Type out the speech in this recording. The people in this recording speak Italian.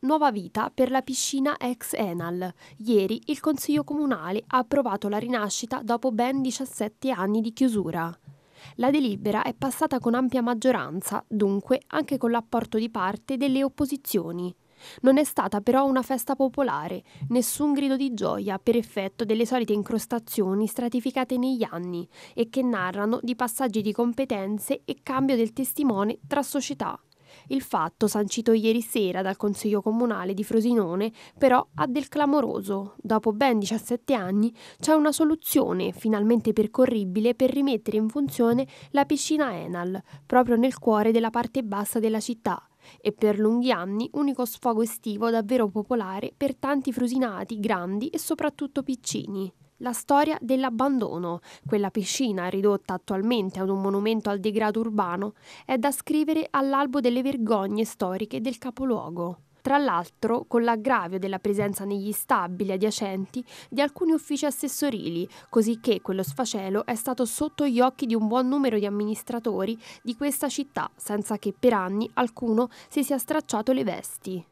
Nuova vita per la piscina ex Enal. Ieri il Consiglio Comunale ha approvato la rinascita dopo ben 17 anni di chiusura. La delibera è passata con ampia maggioranza, dunque anche con l'apporto di parte delle opposizioni. Non è stata però una festa popolare, nessun grido di gioia per effetto delle solite incrostazioni stratificate negli anni e che narrano di passaggi di competenze e cambio del testimone tra società. Il fatto, sancito ieri sera dal Consiglio Comunale di Frosinone, però ha del clamoroso. Dopo ben 17 anni c'è una soluzione finalmente percorribile per rimettere in funzione la piscina Enal, proprio nel cuore della parte bassa della città e per lunghi anni unico sfogo estivo davvero popolare per tanti frusinati grandi e soprattutto piccini la storia dell'abbandono. Quella piscina, ridotta attualmente ad un monumento al degrado urbano, è da scrivere all'albo delle vergogne storiche del capoluogo. Tra l'altro, con l'aggravio della presenza negli stabili adiacenti di alcuni uffici assessorili, cosicché quello sfacelo è stato sotto gli occhi di un buon numero di amministratori di questa città, senza che per anni alcuno si sia stracciato le vesti.